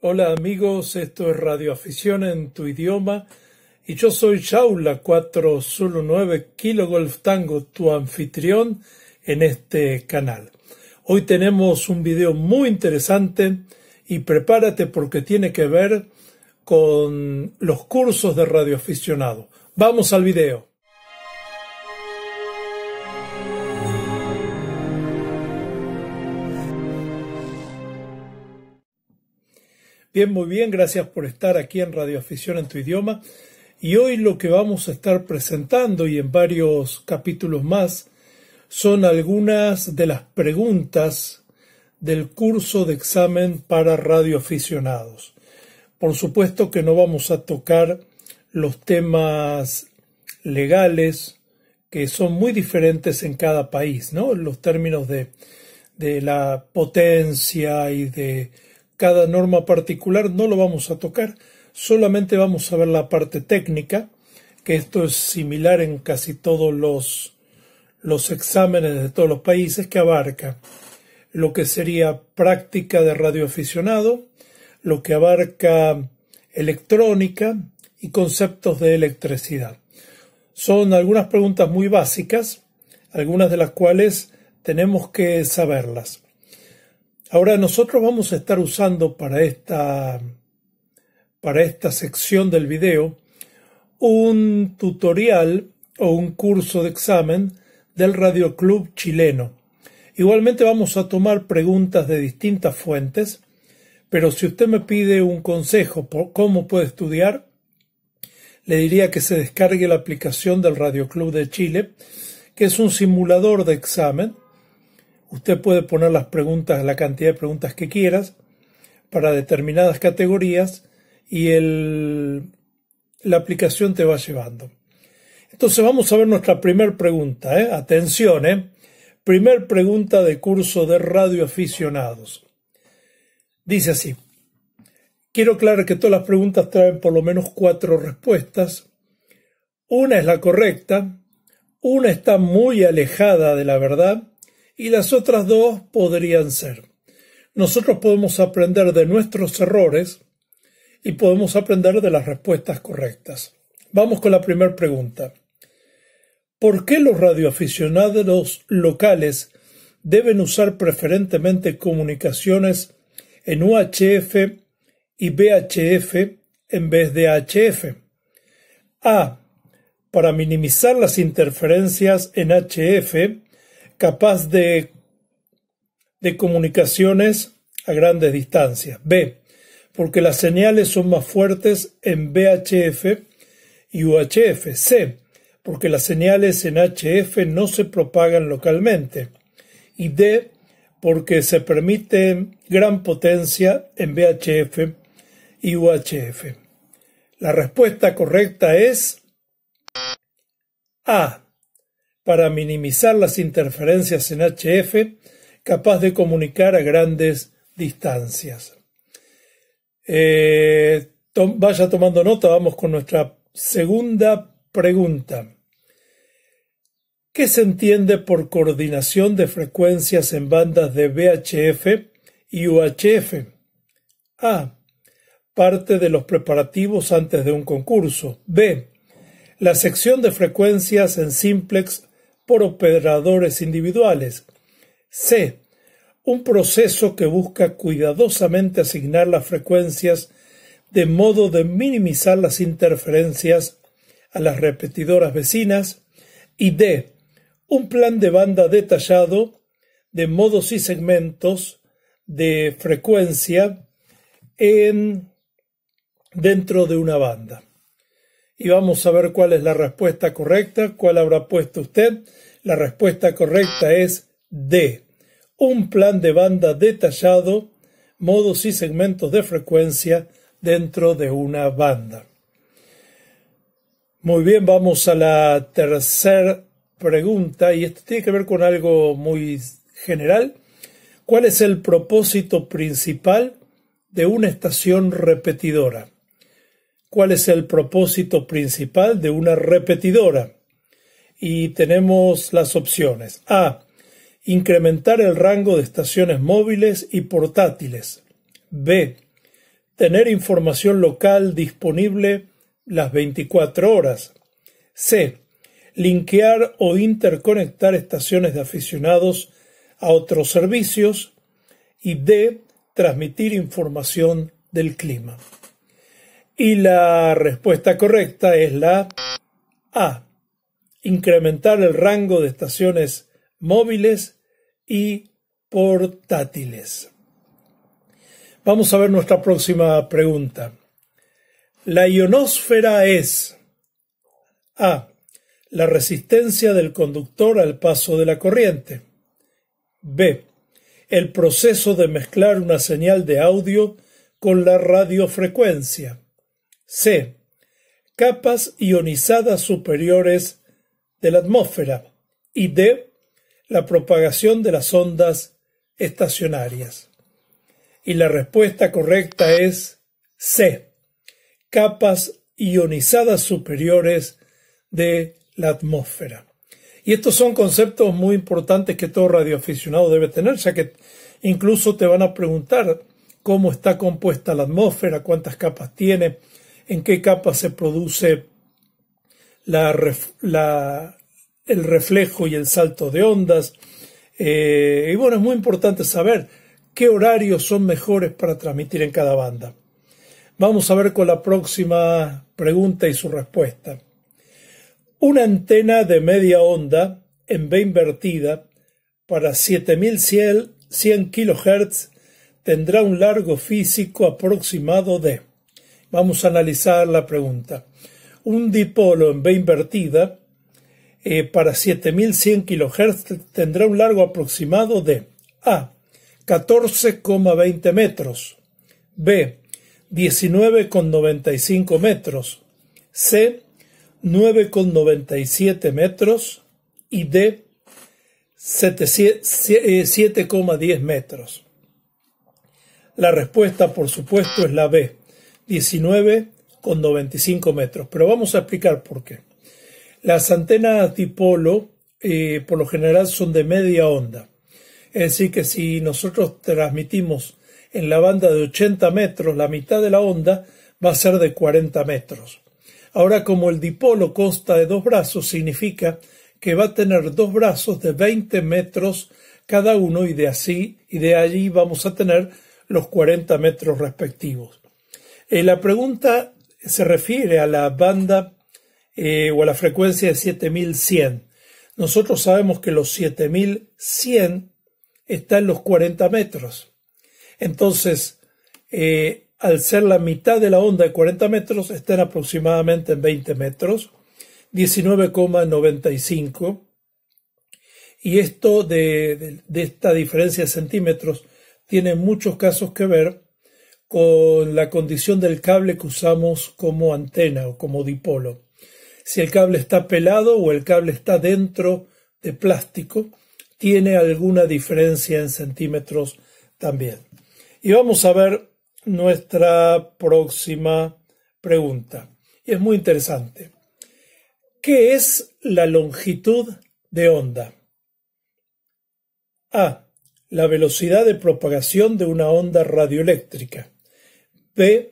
Hola amigos, esto es Radio Afición en tu idioma y yo soy Shaula 409 Kilo Golf Tango, tu anfitrión en este canal. Hoy tenemos un video muy interesante y prepárate porque tiene que ver con los cursos de radioaficionado. Vamos al video. Bien, muy bien, gracias por estar aquí en Radio Afición en tu idioma. Y hoy lo que vamos a estar presentando y en varios capítulos más son algunas de las preguntas del curso de examen para radioaficionados. Por supuesto que no vamos a tocar los temas legales que son muy diferentes en cada país, ¿no? Los términos de, de la potencia y de cada norma particular no lo vamos a tocar, solamente vamos a ver la parte técnica, que esto es similar en casi todos los, exámenes de todos los países, que abarca lo que sería práctica de radioaficionado, lo que abarca electrónica y conceptos de electricidad. Son algunas preguntas muy básicas, algunas de las cuales tenemos que saberlas. Ahora nosotros vamos a estar usando para esta, para esta sección del video un tutorial o un curso de examen del Radio Club chileno. Igualmente vamos a tomar preguntas de distintas fuentes, pero si usted me pide un consejo por cómo puede estudiar, le diría que se descargue la aplicación del Radio Club de Chile, que es un simulador de examen Usted puede poner las preguntas, la cantidad de preguntas que quieras para determinadas categorías y el, la aplicación te va llevando. Entonces vamos a ver nuestra primera pregunta. ¿eh? Atención, ¿eh? primer pregunta de curso de radioaficionados. Dice así. Quiero aclarar que todas las preguntas traen por lo menos cuatro respuestas. Una es la correcta, una está muy alejada de la verdad y las otras dos podrían ser. Nosotros podemos aprender de nuestros errores y podemos aprender de las respuestas correctas. Vamos con la primera pregunta. ¿Por qué los radioaficionados locales deben usar preferentemente comunicaciones en UHF y VHF en vez de HF? A. Para minimizar las interferencias en HF capaz de, de comunicaciones a grandes distancias. B, porque las señales son más fuertes en VHF y UHF. C, porque las señales en HF no se propagan localmente. Y D, porque se permite gran potencia en VHF y UHF. La respuesta correcta es A para minimizar las interferencias en HF capaz de comunicar a grandes distancias. Eh, vaya tomando nota, vamos con nuestra segunda pregunta. ¿Qué se entiende por coordinación de frecuencias en bandas de VHF y UHF? A. Parte de los preparativos antes de un concurso. B. La sección de frecuencias en simplex por operadores individuales. C. Un proceso que busca cuidadosamente asignar las frecuencias de modo de minimizar las interferencias a las repetidoras vecinas. Y D. Un plan de banda detallado de modos y segmentos de frecuencia en, dentro de una banda y vamos a ver cuál es la respuesta correcta, cuál habrá puesto usted. La respuesta correcta es D. Un plan de banda detallado, modos y segmentos de frecuencia dentro de una banda. Muy bien, vamos a la tercera pregunta y esto tiene que ver con algo muy general. ¿Cuál es el propósito principal de una estación repetidora? cuál es el propósito principal de una repetidora. Y tenemos las opciones. A. Incrementar el rango de estaciones móviles y portátiles. B. Tener información local disponible las 24 horas. C. Linkear o interconectar estaciones de aficionados a otros servicios. Y D. Transmitir información del clima. Y la respuesta correcta es la A. Incrementar el rango de estaciones móviles y portátiles. Vamos a ver nuestra próxima pregunta. La ionosfera es A. La resistencia del conductor al paso de la corriente. B. El proceso de mezclar una señal de audio con la radiofrecuencia. C. Capas ionizadas superiores de la atmósfera. Y D. La propagación de las ondas estacionarias. Y la respuesta correcta es C. Capas ionizadas superiores de la atmósfera. Y estos son conceptos muy importantes que todo radioaficionado debe tener, ya que incluso te van a preguntar cómo está compuesta la atmósfera, cuántas capas tiene, en qué capa se produce el reflejo y el salto de ondas. Eh, y bueno, es muy importante saber qué horarios son mejores para transmitir en cada banda. Vamos a ver con la próxima pregunta y su respuesta. Una antena de media onda en B invertida para 7100 kHz tendrá un largo físico aproximado de Vamos a analizar la pregunta. Un dipolo en B invertida eh, para 7100 kHz tendrá un largo aproximado de A. 14,20 metros. B. 19,95 metros. C. 9,97 metros. Y D. 7,10 eh, metros. La respuesta, por supuesto, es la B. 19,95 metros. Pero vamos a explicar por qué. Las antenas dipolo eh, por lo general son de media onda. Es decir, que si nosotros transmitimos en la banda de 80 metros, la mitad de la onda va a ser de 40 metros. Ahora, como el dipolo consta de dos brazos, significa que va a tener dos brazos de 20 metros cada uno y de así y de allí vamos a tener los 40 metros respectivos. Eh, la pregunta se refiere a la banda eh, o a la frecuencia de 7100. Nosotros sabemos que los 7100 están en los 40 metros. Entonces, eh, al ser la mitad de la onda de 40 metros, están aproximadamente en 20 metros, 19,95. Y esto de, de esta diferencia de centímetros tiene muchos casos que ver con la condición del cable que usamos como antena o como dipolo. Si el cable está pelado o el cable está dentro de plástico, tiene alguna diferencia en centímetros también. Y vamos a ver nuestra próxima pregunta. Y es muy interesante. ¿Qué es la longitud de onda? A. La velocidad de propagación de una onda radioeléctrica b.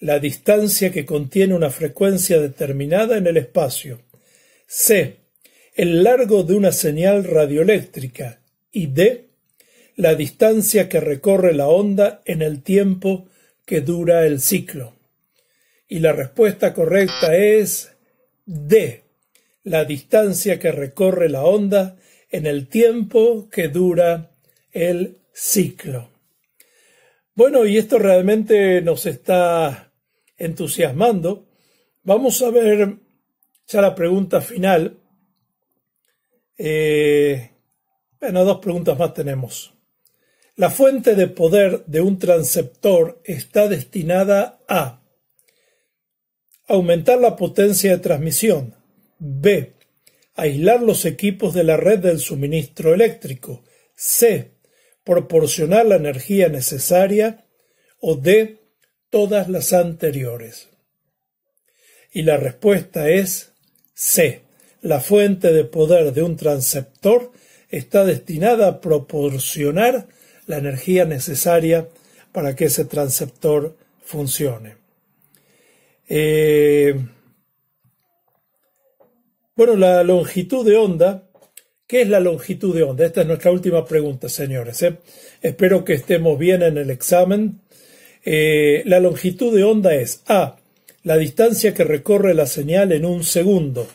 La distancia que contiene una frecuencia determinada en el espacio. c. El largo de una señal radioeléctrica. Y d. La distancia que recorre la onda en el tiempo que dura el ciclo. Y la respuesta correcta es D. La distancia que recorre la onda en el tiempo que dura el ciclo. Bueno, y esto realmente nos está entusiasmando. Vamos a ver ya la pregunta final. Eh, bueno, dos preguntas más tenemos. La fuente de poder de un transceptor está destinada a aumentar la potencia de transmisión, b. aislar los equipos de la red del suministro eléctrico, c proporcionar la energía necesaria o de todas las anteriores. Y la respuesta es C. La fuente de poder de un transceptor está destinada a proporcionar la energía necesaria para que ese transceptor funcione. Eh, bueno, la longitud de onda ¿Qué es la longitud de onda? Esta es nuestra última pregunta, señores. ¿eh? Espero que estemos bien en el examen. Eh, la longitud de onda es A, la distancia que recorre la señal en un segundo.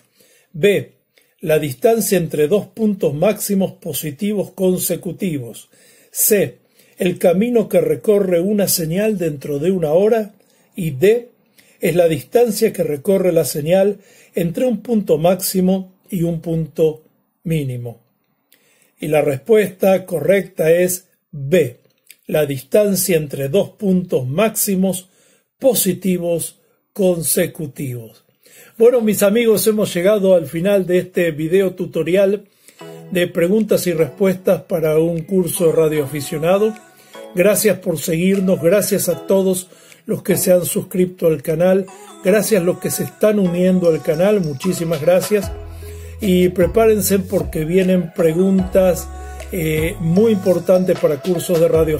B, la distancia entre dos puntos máximos positivos consecutivos. C, el camino que recorre una señal dentro de una hora. Y D, es la distancia que recorre la señal entre un punto máximo y un punto mínimo. Y la respuesta correcta es B, la distancia entre dos puntos máximos positivos consecutivos. Bueno, mis amigos, hemos llegado al final de este video tutorial de preguntas y respuestas para un curso radioaficionado. Gracias por seguirnos, gracias a todos los que se han suscrito al canal, gracias a los que se están uniendo al canal, muchísimas gracias y prepárense porque vienen preguntas eh, muy importantes para cursos de radio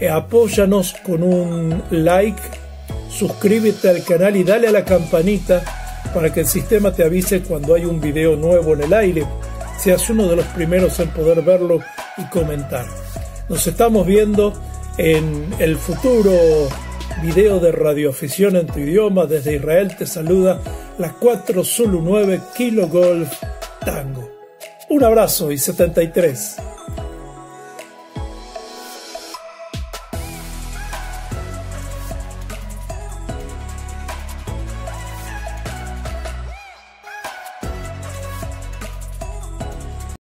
eh, apóyanos con un like, suscríbete al canal y dale a la campanita para que el sistema te avise cuando hay un video nuevo en el aire. Seas uno de los primeros en poder verlo y comentar. Nos estamos viendo en el futuro video de radioafición en tu idioma. Desde Israel te saluda la 4 Zulu 9 Kilo Golf Tango. Un abrazo y 73.